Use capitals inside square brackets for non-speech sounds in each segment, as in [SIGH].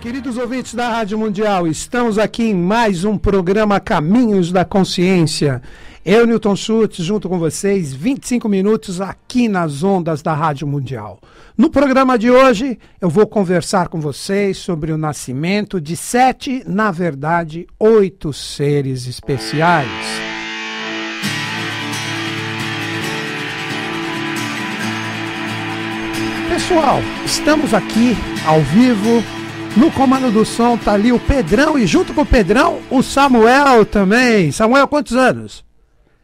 queridos ouvintes da Rádio Mundial, estamos aqui em mais um programa Caminhos da Consciência. Eu, Newton Schultz, junto com vocês, 25 minutos aqui nas ondas da Rádio Mundial. No programa de hoje, eu vou conversar com vocês sobre o nascimento de sete, na verdade, oito seres especiais. Pessoal, estamos aqui ao vivo no comando do som tá ali o Pedrão e junto com o Pedrão, o Samuel também. Samuel, quantos anos?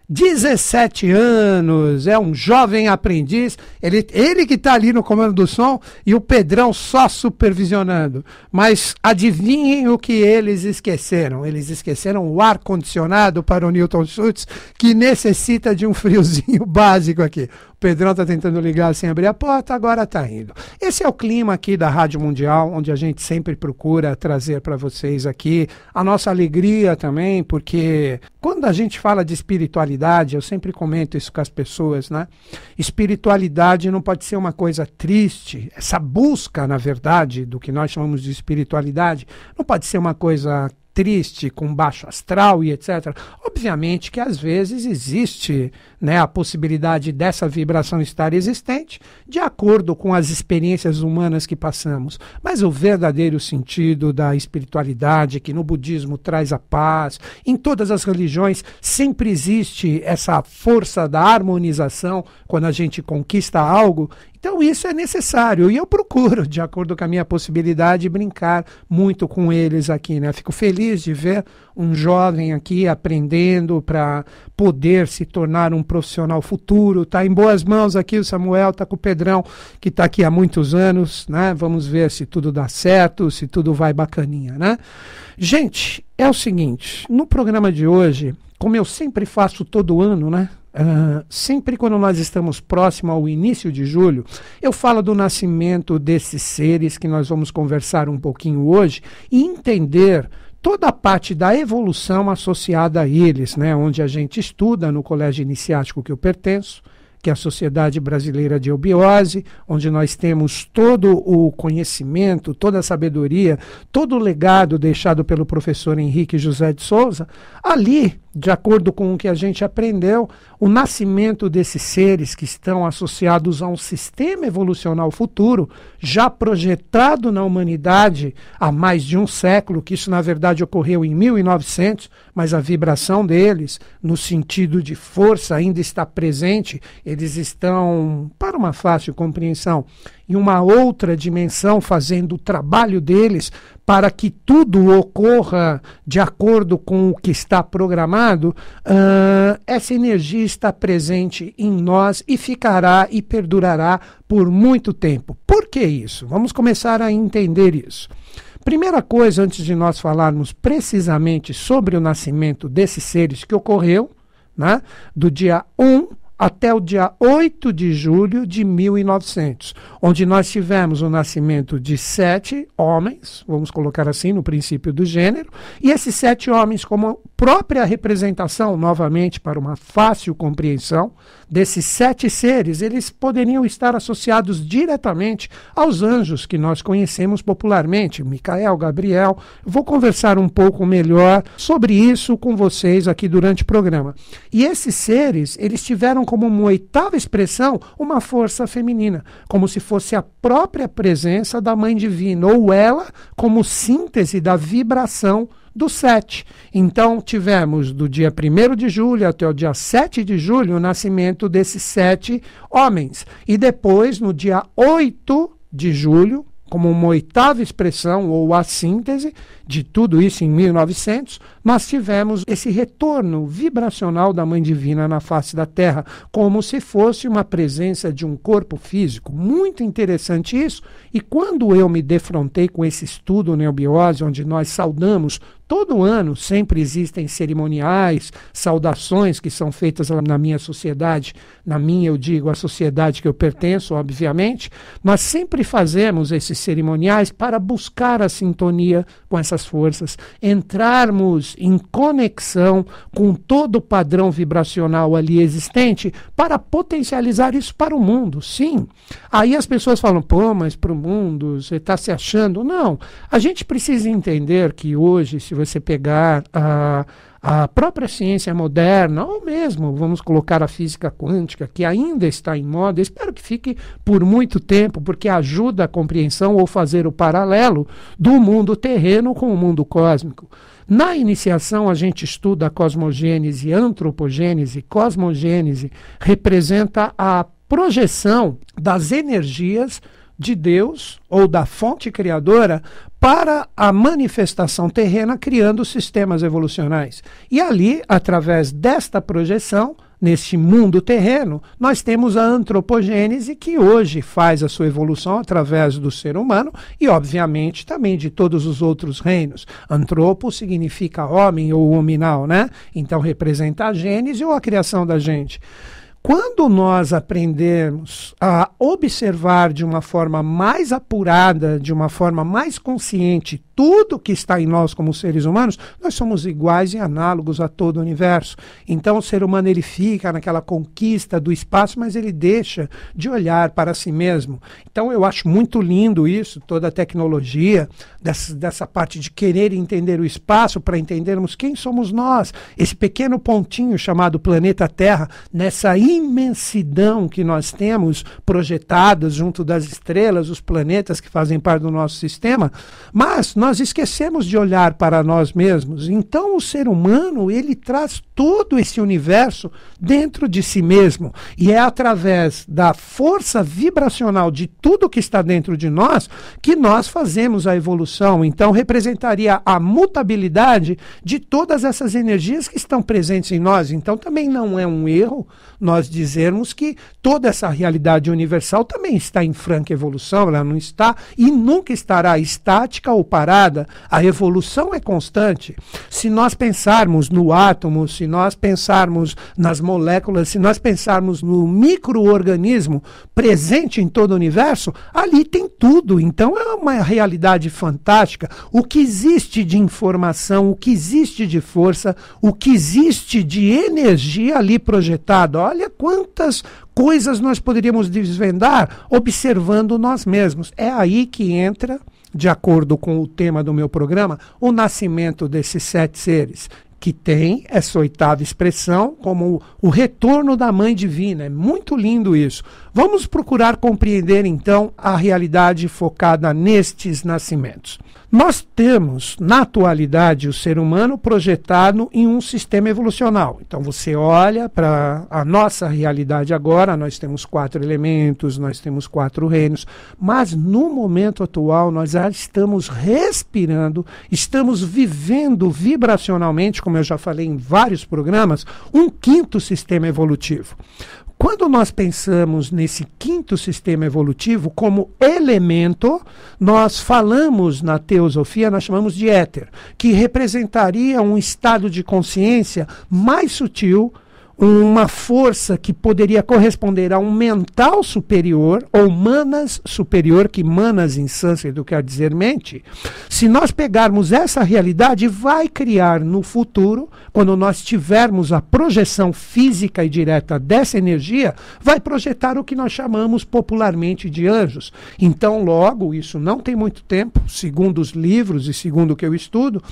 17 anos, é um jovem aprendiz, ele, ele que está ali no comando do som e o Pedrão só supervisionando. Mas adivinhem o que eles esqueceram? Eles esqueceram o ar-condicionado para o Newton Schultz, que necessita de um friozinho [LAUGHS] básico aqui. O Pedrão está tentando ligar sem abrir a porta, agora está indo. Esse é o clima aqui da Rádio Mundial, onde a gente sempre procura trazer para vocês aqui a nossa alegria também, porque quando a gente fala de espiritualidade, eu sempre comento isso com as pessoas, né? Espiritualidade não pode ser uma coisa triste. Essa busca, na verdade, do que nós chamamos de espiritualidade, não pode ser uma coisa triste, com baixo astral e etc. Obviamente que às vezes existe né, a possibilidade dessa vibração estar existente de acordo com as experiências humanas que passamos. Mas o verdadeiro sentido da espiritualidade, que no budismo traz a paz, em todas as religiões sempre existe essa força da harmonização quando a gente conquista algo. Então isso é necessário e eu procuro, de acordo com a minha possibilidade, brincar muito com eles aqui. Né? Fico feliz de ver um jovem aqui aprendendo para poder se tornar um profissional futuro. Está em boas mãos aqui o Samuel, está com o Pedrão, que está aqui há muitos anos. Né? Vamos ver se tudo dá certo, se tudo vai bacaninha. Né? Gente, é o seguinte: no programa de hoje como eu sempre faço todo ano, né? Uh, sempre quando nós estamos próximo ao início de julho, eu falo do nascimento desses seres que nós vamos conversar um pouquinho hoje e entender toda a parte da evolução associada a eles, né? onde a gente estuda no colégio iniciático que eu pertenço, que é a Sociedade Brasileira de Eubiose, onde nós temos todo o conhecimento, toda a sabedoria, todo o legado deixado pelo professor Henrique José de Souza, ali de acordo com o que a gente aprendeu, o nascimento desses seres que estão associados a um sistema evolucional futuro, já projetado na humanidade há mais de um século, que isso na verdade ocorreu em 1900, mas a vibração deles, no sentido de força, ainda está presente, eles estão, para uma fácil compreensão, em uma outra dimensão, fazendo o trabalho deles para que tudo ocorra de acordo com o que está programado, uh, essa energia está presente em nós e ficará e perdurará por muito tempo. Por que isso? Vamos começar a entender isso. Primeira coisa, antes de nós falarmos precisamente sobre o nascimento desses seres que ocorreu, né, do dia 1 até o dia 8 de julho de 1900, onde nós tivemos o nascimento de sete homens, vamos colocar assim, no princípio do gênero, e esses sete homens, como própria representação, novamente, para uma fácil compreensão, desses sete seres, eles poderiam estar associados diretamente aos anjos que nós conhecemos popularmente, Micael, Gabriel. Vou conversar um pouco melhor sobre isso com vocês aqui durante o programa. E esses seres, eles tiveram como uma oitava expressão uma força feminina, como se fosse a própria presença da mãe divina, ou ela como síntese da vibração do 7. Então, tivemos do dia 1 de julho até o dia 7 de julho o nascimento desses sete homens. E depois, no dia 8 de julho, como uma oitava expressão ou a síntese, de tudo isso em 1900, nós tivemos esse retorno vibracional da Mãe Divina na face da Terra, como se fosse uma presença de um corpo físico. Muito interessante isso. E quando eu me defrontei com esse estudo neobiose, onde nós saudamos todo ano, sempre existem cerimoniais, saudações que são feitas na minha sociedade, na minha, eu digo, a sociedade que eu pertenço, obviamente, nós sempre fazemos esses cerimoniais para buscar a sintonia com essa nossas forças, entrarmos em conexão com todo o padrão vibracional ali existente para potencializar isso para o mundo, sim. Aí as pessoas falam, pô, mas para o mundo você está se achando. Não, a gente precisa entender que hoje, se você pegar a a própria ciência moderna, ou mesmo, vamos colocar a física quântica, que ainda está em moda, espero que fique por muito tempo, porque ajuda a compreensão ou fazer o paralelo do mundo terreno com o mundo cósmico. Na iniciação, a gente estuda a cosmogênese, antropogênese. Cosmogênese representa a projeção das energias de Deus ou da fonte criadora para a manifestação terrena, criando sistemas evolucionais. E ali, através desta projeção, neste mundo terreno, nós temos a antropogênese que hoje faz a sua evolução através do ser humano e, obviamente, também de todos os outros reinos. Antropo significa homem ou hominal, né? Então representa a gênese ou a criação da gente quando nós aprendermos a observar de uma forma mais apurada, de uma forma mais consciente tudo que está em nós como seres humanos, nós somos iguais e análogos a todo o universo. Então o ser humano ele fica naquela conquista do espaço, mas ele deixa de olhar para si mesmo. Então eu acho muito lindo isso, toda a tecnologia, dessa, dessa parte de querer entender o espaço para entendermos quem somos nós, esse pequeno pontinho chamado planeta Terra, nessa imensidão que nós temos projetadas junto das estrelas, os planetas que fazem parte do nosso sistema, mas nós esquecemos de olhar para nós mesmos. Então, o ser humano, ele traz todo esse universo dentro de si mesmo. E é através da força vibracional de tudo que está dentro de nós que nós fazemos a evolução. Então, representaria a mutabilidade de todas essas energias que estão presentes em nós. Então, também não é um erro nós dizermos que toda essa realidade universal também está em franca evolução, ela não está e nunca estará estática ou parada a evolução é constante. Se nós pensarmos no átomo, se nós pensarmos nas moléculas, se nós pensarmos no microorganismo presente em todo o universo, ali tem tudo. Então é uma realidade fantástica. O que existe de informação, o que existe de força, o que existe de energia ali projetada. Olha quantas coisas nós poderíamos desvendar observando nós mesmos. É aí que entra de acordo com o tema do meu programa, o nascimento desses sete seres, que tem essa oitava expressão como o retorno da mãe divina. É muito lindo isso. Vamos procurar compreender então a realidade focada nestes nascimentos. Nós temos, na atualidade, o ser humano projetado em um sistema evolucional. Então, você olha para a nossa realidade agora, nós temos quatro elementos, nós temos quatro reinos, mas no momento atual nós já estamos respirando, estamos vivendo vibracionalmente, como eu já falei em vários programas, um quinto sistema evolutivo. Quando nós pensamos nesse quinto sistema evolutivo como elemento, nós falamos na teosofia, nós chamamos de éter, que representaria um estado de consciência mais sutil, uma força que poderia corresponder a um mental superior, ou manas superior, que manas em sânscrito quer dizer mente, se nós pegarmos essa realidade, vai criar no futuro, quando nós tivermos a projeção física e direta dessa energia, vai projetar o que nós chamamos popularmente de anjos. Então, logo, isso não tem muito tempo, segundo os livros e segundo o que eu estudo,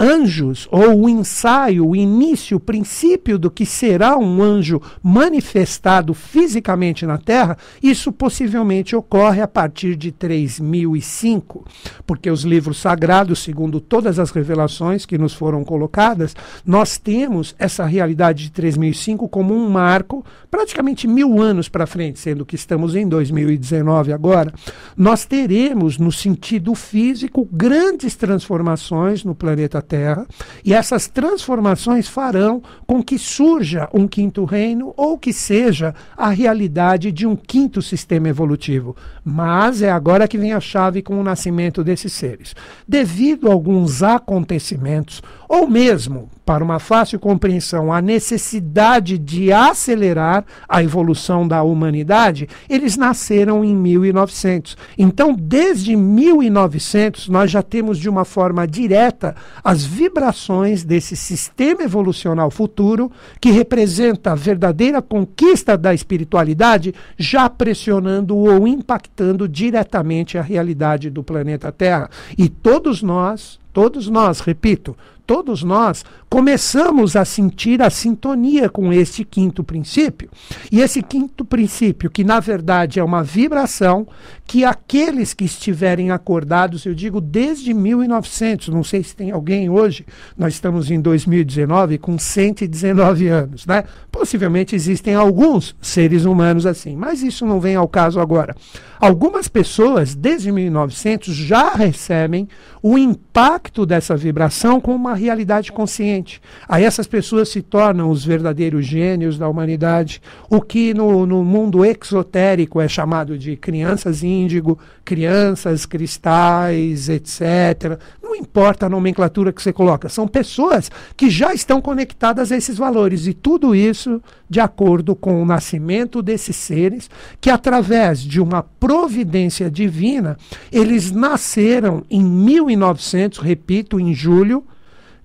anjos, ou o ensaio, o início, o princípio do que será um anjo manifestado fisicamente na Terra, isso possivelmente ocorre a partir de 3005, porque os livros sagrados, segundo todas as revelações que nos foram colocadas, nós temos essa realidade de 3005 como um marco, praticamente mil anos para frente, sendo que estamos em 2019 agora, nós teremos, no sentido físico, grandes transformações no planeta Terra, e essas transformações farão com que surja um quinto reino ou que seja a realidade de um quinto sistema evolutivo. Mas é agora que vem a chave com o nascimento desses seres. Devido a alguns acontecimentos, ou mesmo para uma fácil compreensão, a necessidade de acelerar a evolução da humanidade, eles nasceram em 1900. Então, desde 1900, nós já temos de uma forma direta as vibrações desse sistema evolucional futuro, que representa a verdadeira conquista da espiritualidade, já pressionando ou impactando diretamente a realidade do planeta Terra. E todos nós, todos nós, repito, todos nós começamos a sentir a sintonia com este quinto princípio. E esse quinto princípio, que na verdade é uma vibração, que aqueles que estiverem acordados, eu digo desde 1900, não sei se tem alguém hoje, nós estamos em 2019 com 119 anos, né? Possivelmente existem alguns seres humanos assim, mas isso não vem ao caso agora. Algumas pessoas desde 1900 já recebem o impacto dessa vibração com uma realidade consciente. Aí essas pessoas se tornam os verdadeiros gênios da humanidade, o que no, no mundo exotérico é chamado de crianças índigo, crianças cristais, etc importa a nomenclatura que você coloca, são pessoas que já estão conectadas a esses valores. E tudo isso de acordo com o nascimento desses seres, que através de uma providência divina, eles nasceram em 1900, repito, em julho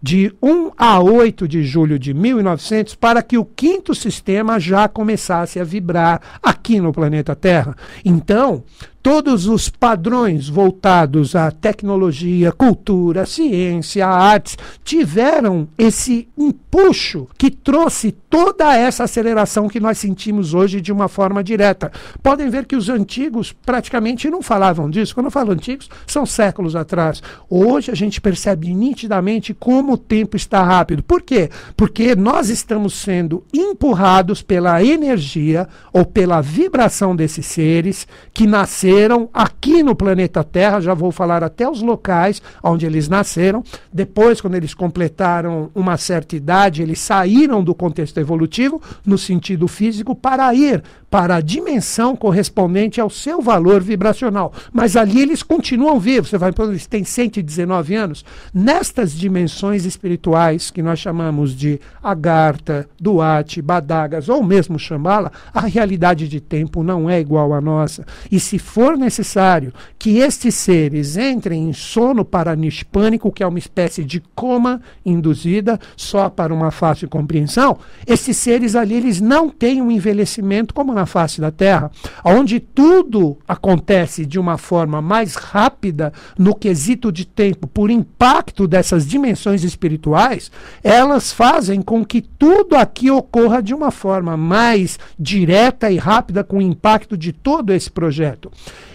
de 1 a 8 de julho de 1900 para que o quinto sistema já começasse a vibrar aqui no planeta Terra. Então, todos os padrões voltados à tecnologia, cultura, ciência, artes, tiveram esse empuxo que trouxe toda essa aceleração que nós sentimos hoje de uma forma direta. Podem ver que os antigos praticamente não falavam disso. Quando eu falo antigos, são séculos atrás. Hoje a gente percebe nitidamente como o tempo está rápido. Por quê? Porque nós estamos sendo empurrados pela energia ou pela vibração desses seres que nasceram aqui no planeta Terra, já vou falar até os locais onde eles nasceram. Depois, quando eles completaram uma certa idade, eles saíram do contexto evolutivo, no sentido físico, para ir para a dimensão correspondente ao seu valor vibracional. Mas ali eles continuam vivos. Você vai eles têm 119 anos. Nestas dimensões espirituais que nós chamamos de Agartha, Duarte, Badagas ou mesmo Shambhala, a realidade de tempo não é igual à nossa. E se for necessário que estes seres entrem em sono paranispânico, que é uma espécie de coma induzida, só para uma fácil compreensão, esses seres ali eles não têm um envelhecimento como na na face da Terra, onde tudo acontece de uma forma mais rápida no quesito de tempo, por impacto dessas dimensões espirituais, elas fazem com que tudo aqui ocorra de uma forma mais direta e rápida com o impacto de todo esse projeto.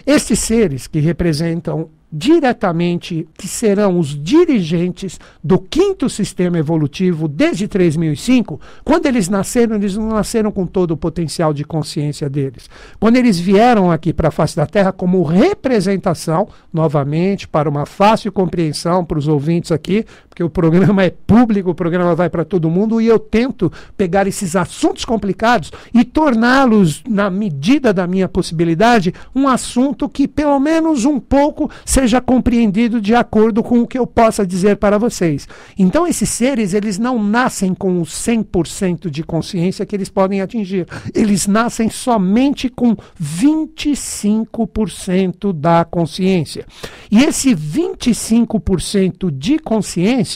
Esses seres que representam diretamente, que serão os dirigentes do quinto sistema evolutivo desde 3005, quando eles nasceram, eles não nasceram com todo o potencial de consciência deles. Quando eles vieram aqui para a face da Terra como representação, novamente, para uma fácil compreensão para os ouvintes aqui, porque o programa é público, o programa vai para todo mundo, e eu tento pegar esses assuntos complicados e torná-los, na medida da minha possibilidade, um assunto que pelo menos um pouco seja compreendido de acordo com o que eu possa dizer para vocês. Então, esses seres, eles não nascem com o 100% de consciência que eles podem atingir, eles nascem somente com 25% da consciência. E esse 25% de consciência,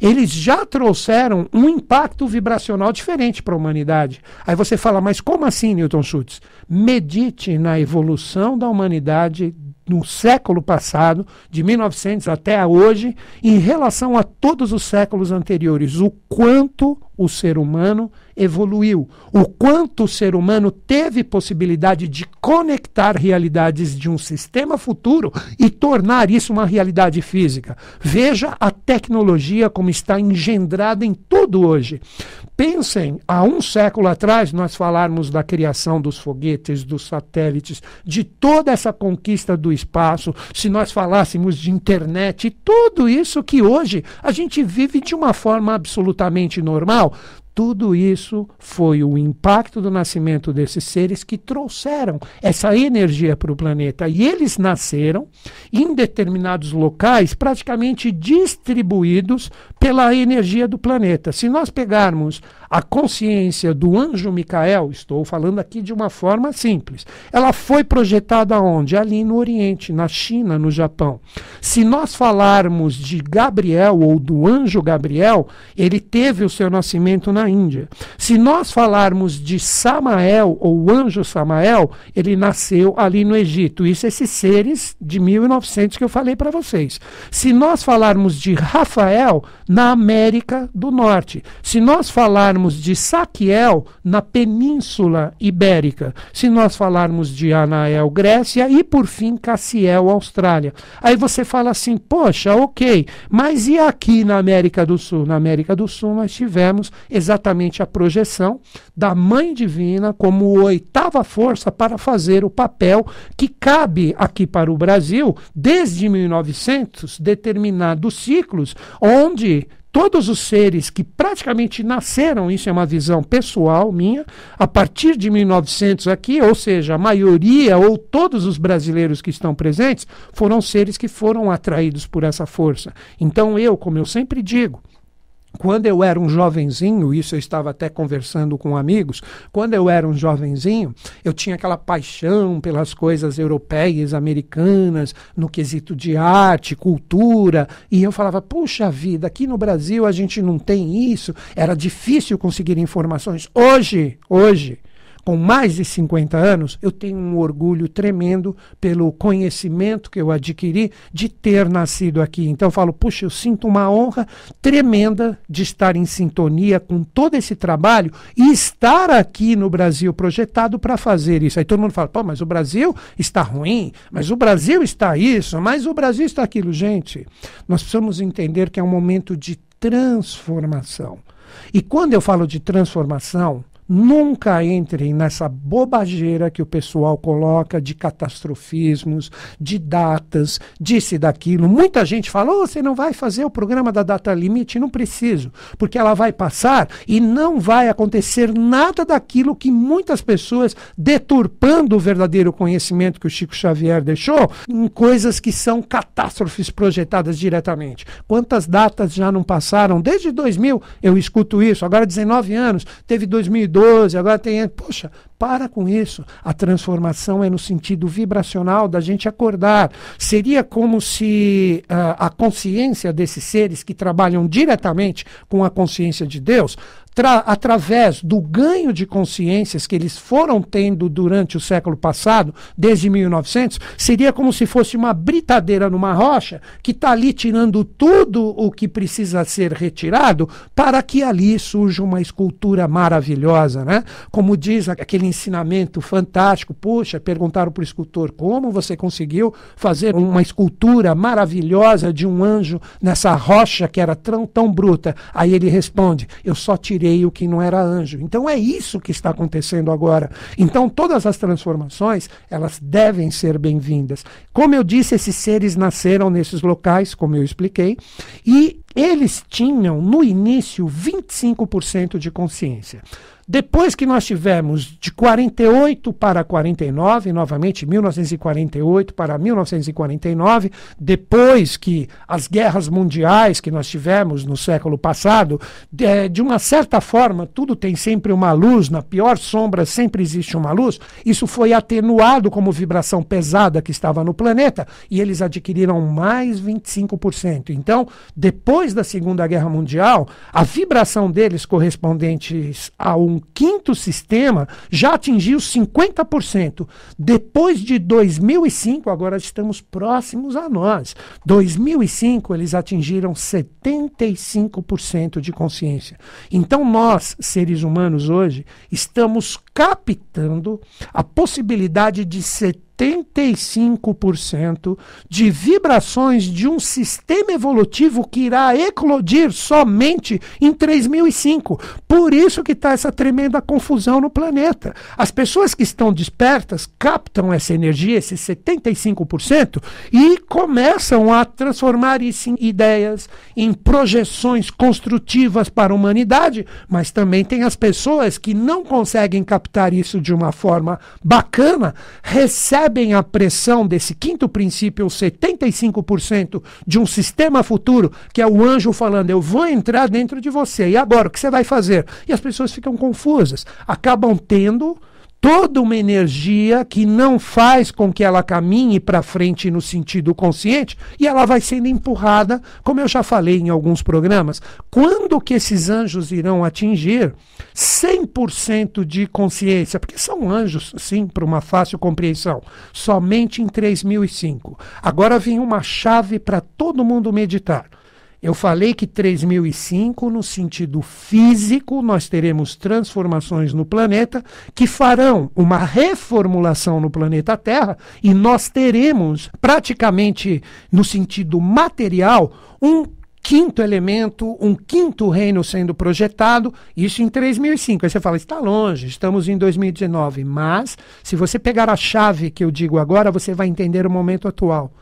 eles já trouxeram um impacto vibracional diferente para a humanidade. Aí você fala, mas como assim, Newton Schultz? Medite na evolução da humanidade no século passado, de 1900 até hoje, em relação a todos os séculos anteriores, o quanto o ser humano evoluiu, o quanto o ser humano teve possibilidade de conectar realidades de um sistema futuro e tornar isso uma realidade física. Veja a tecnologia como está engendrada em tudo hoje. Pensem, há um século atrás, nós falarmos da criação dos foguetes, dos satélites, de toda essa conquista do espaço, se nós falássemos de internet, tudo isso que hoje a gente vive de uma forma absolutamente normal, tudo isso foi o impacto do nascimento desses seres que trouxeram essa energia para o planeta. E eles nasceram em determinados locais, praticamente distribuídos pela energia do planeta. Se nós pegarmos a consciência do anjo Micael, estou falando aqui de uma forma simples, ela foi projetada onde? Ali no Oriente, na China, no Japão. Se nós falarmos de Gabriel ou do anjo Gabriel, ele teve o seu nascimento na Índia. Se nós falarmos de Samael ou anjo Samael, ele nasceu ali no Egito. Isso esses seres de 1900 que eu falei para vocês. Se nós falarmos de Rafael, na América do Norte. Se nós falarmos falarmos de Saquiel na Península Ibérica, se nós falarmos de Anael Grécia e por fim Cassiel Austrália. Aí você fala assim: "Poxa, OK, mas e aqui na América do Sul?" Na América do Sul nós tivemos exatamente a projeção da Mãe Divina como oitava força para fazer o papel que cabe aqui para o Brasil desde 1900, determinados ciclos onde todos os seres que praticamente nasceram, isso é uma visão pessoal minha, a partir de 1900 aqui, ou seja, a maioria ou todos os brasileiros que estão presentes foram seres que foram atraídos por essa força. Então eu, como eu sempre digo, quando eu era um jovenzinho, isso eu estava até conversando com amigos, quando eu era um jovenzinho, eu tinha aquela paixão pelas coisas europeias, americanas, no quesito de arte, cultura, e eu falava: "Puxa vida, aqui no Brasil a gente não tem isso, era difícil conseguir informações". Hoje, hoje, com mais de 50 anos, eu tenho um orgulho tremendo pelo conhecimento que eu adquiri de ter nascido aqui. Então eu falo, puxa, eu sinto uma honra tremenda de estar em sintonia com todo esse trabalho e estar aqui no Brasil projetado para fazer isso. Aí todo mundo fala, pô, mas o Brasil está ruim, mas o Brasil está isso, mas o Brasil está aquilo. Gente, nós precisamos entender que é um momento de transformação. E quando eu falo de transformação, Nunca entrem nessa bobageira que o pessoal coloca de catastrofismos, de datas, disse daquilo. Muita gente falou: oh, você não vai fazer o programa da data limite? Não preciso, porque ela vai passar e não vai acontecer nada daquilo que muitas pessoas, deturpando o verdadeiro conhecimento que o Chico Xavier deixou, em coisas que são catástrofes projetadas diretamente. Quantas datas já não passaram? Desde 2000 eu escuto isso, agora 19 anos, teve 2002. 12, agora tem. Poxa, para com isso. A transformação é no sentido vibracional da gente acordar. Seria como se uh, a consciência desses seres que trabalham diretamente com a consciência de Deus através do ganho de consciências que eles foram tendo durante o século passado, desde 1900, seria como se fosse uma britadeira numa rocha que está ali tirando tudo o que precisa ser retirado para que ali surja uma escultura maravilhosa, né? Como diz aquele ensinamento fantástico, puxa, perguntaram para o escultor como você conseguiu fazer uma escultura maravilhosa de um anjo nessa rocha que era tão, tão bruta. Aí ele responde: eu só tirei veio que não era anjo. Então é isso que está acontecendo agora. Então todas as transformações, elas devem ser bem-vindas. Como eu disse, esses seres nasceram nesses locais, como eu expliquei, e eles tinham no início 25% de consciência. Depois que nós tivemos de 48 para 49, novamente 1948 para 1949, depois que as guerras mundiais que nós tivemos no século passado, de, de uma certa forma, tudo tem sempre uma luz, na pior sombra sempre existe uma luz, isso foi atenuado como vibração pesada que estava no planeta e eles adquiriram mais 25%. Então, depois da Segunda Guerra Mundial, a vibração deles correspondentes a um um quinto sistema já atingiu 50%. Depois de 2005, agora estamos próximos a nós. 2005 eles atingiram 75% de consciência. Então nós, seres humanos hoje, estamos captando a possibilidade de 75% de vibrações de um sistema evolutivo que irá eclodir somente em 3005. Por isso que está essa tremenda confusão no planeta. As pessoas que estão despertas captam essa energia, esses 75%, e começam a transformar isso em ideias, em projeções construtivas para a humanidade, mas também tem as pessoas que não conseguem captar isso de uma forma bacana, recebem recebem a pressão desse quinto princípio, 75% de um sistema futuro, que é o anjo falando, eu vou entrar dentro de você, e agora o que você vai fazer? E as pessoas ficam confusas, acabam tendo toda uma energia que não faz com que ela caminhe para frente no sentido consciente e ela vai sendo empurrada, como eu já falei em alguns programas. Quando que esses anjos irão atingir 100% de consciência? Porque são anjos, sim, para uma fácil compreensão, somente em 3005. Agora vem uma chave para todo mundo meditar. Eu falei que 3005, no sentido físico, nós teremos transformações no planeta que farão uma reformulação no planeta Terra e nós teremos, praticamente no sentido material, um quinto elemento, um quinto reino sendo projetado, isso em 3005. Aí você fala, está longe, estamos em 2019. Mas, se você pegar a chave que eu digo agora, você vai entender o momento atual.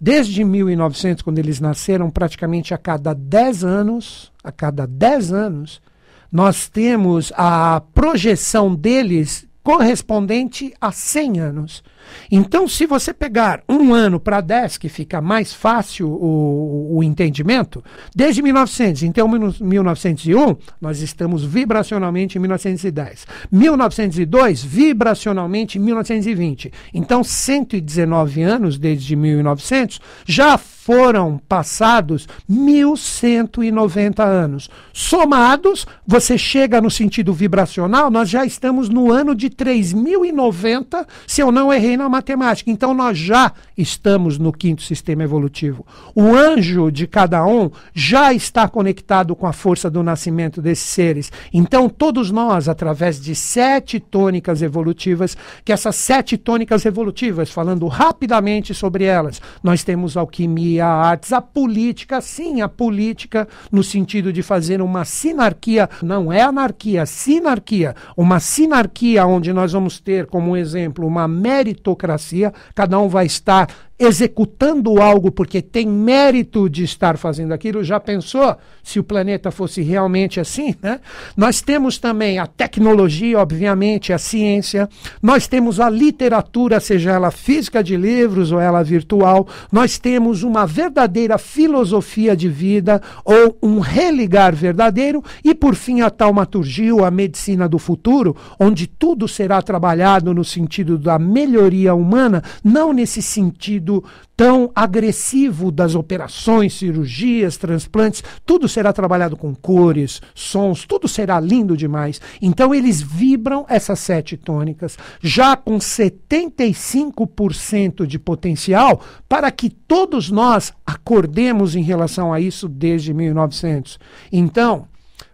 Desde 1900, quando eles nasceram, praticamente a cada 10 anos, a cada 10 anos, nós temos a projeção deles correspondente a 100 anos. Então, se você pegar um ano para 10, que fica mais fácil o, o entendimento, desde 1900, então 1901, nós estamos vibracionalmente em 1910. 1902, vibracionalmente em 1920. Então, 119 anos desde 1900, já foram passados 1190 anos. Somados, você chega no sentido vibracional, nós já estamos no ano de 3090, se eu não errei na matemática. Então nós já estamos no quinto sistema evolutivo. O anjo de cada um já está conectado com a força do nascimento desses seres. Então todos nós, através de sete tônicas evolutivas, que essas sete tônicas evolutivas, falando rapidamente sobre elas, nós temos alquimia, artes, a política, sim, a política no sentido de fazer uma sinarquia, não é anarquia, sinarquia, uma sinarquia onde nós vamos ter como exemplo uma meritocracia meritocracia, cada um vai estar executando algo porque tem mérito de estar fazendo aquilo. Já pensou se o planeta fosse realmente assim? Né? Nós temos também a tecnologia, obviamente, a ciência, nós temos a literatura, seja ela física de livros ou ela virtual, nós temos uma verdadeira filosofia de vida ou um religar verdadeiro e, por fim, a taumaturgia ou a medicina do futuro, onde tudo será trabalhado no sentido da melhoria humana, não nesse sentido tão agressivo das operações, cirurgias, transplantes, tudo será trabalhado com cores, sons, tudo será lindo demais. Então eles vibram essas sete tônicas já com 75% de potencial para que todos nós acordemos em relação a isso desde 1900. Então,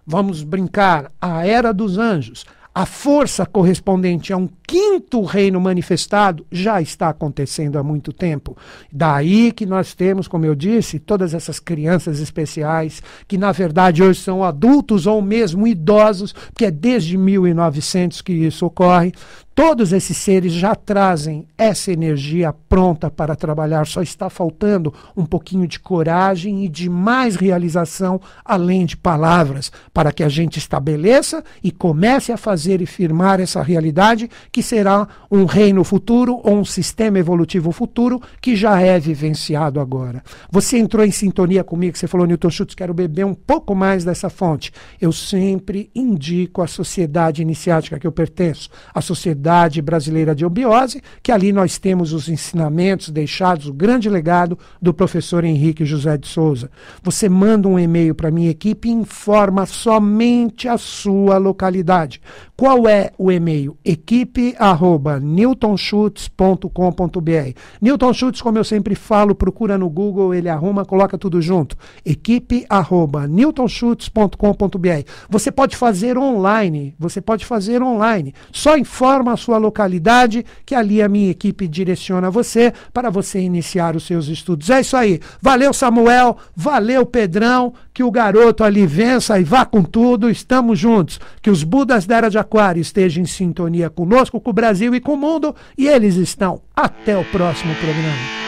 vamos brincar a era dos anjos a força correspondente a um quinto reino manifestado já está acontecendo há muito tempo. Daí que nós temos, como eu disse, todas essas crianças especiais, que na verdade hoje são adultos ou mesmo idosos, porque é desde 1900 que isso ocorre. Todos esses seres já trazem essa energia pronta para trabalhar, só está faltando um pouquinho de coragem e de mais realização além de palavras, para que a gente estabeleça e comece a fazer e firmar essa realidade que será um reino futuro ou um sistema evolutivo futuro que já é vivenciado agora. Você entrou em sintonia comigo, você falou, Newton Schultz, quero beber um pouco mais dessa fonte. Eu sempre indico a sociedade iniciática que eu pertenço, a sociedade Sociedade Brasileira de Obiose, que ali nós temos os ensinamentos deixados, o grande legado do professor Henrique José de Souza. Você manda um e-mail para minha equipe e informa somente a sua localidade. Qual é o e-mail? equipe@newtonschutz.com.br. Newton Schutz, como eu sempre falo, procura no Google, ele arruma, coloca tudo junto. equipe@newtonschutz.com.br. Você pode fazer online, você pode fazer online. Só informa na sua localidade, que ali a minha equipe direciona você para você iniciar os seus estudos. É isso aí. Valeu, Samuel. Valeu, Pedrão. Que o garoto ali vença e vá com tudo. Estamos juntos. Que os Budas da Era de Aquário estejam em sintonia conosco, com o Brasil e com o mundo. E eles estão. Até o próximo programa.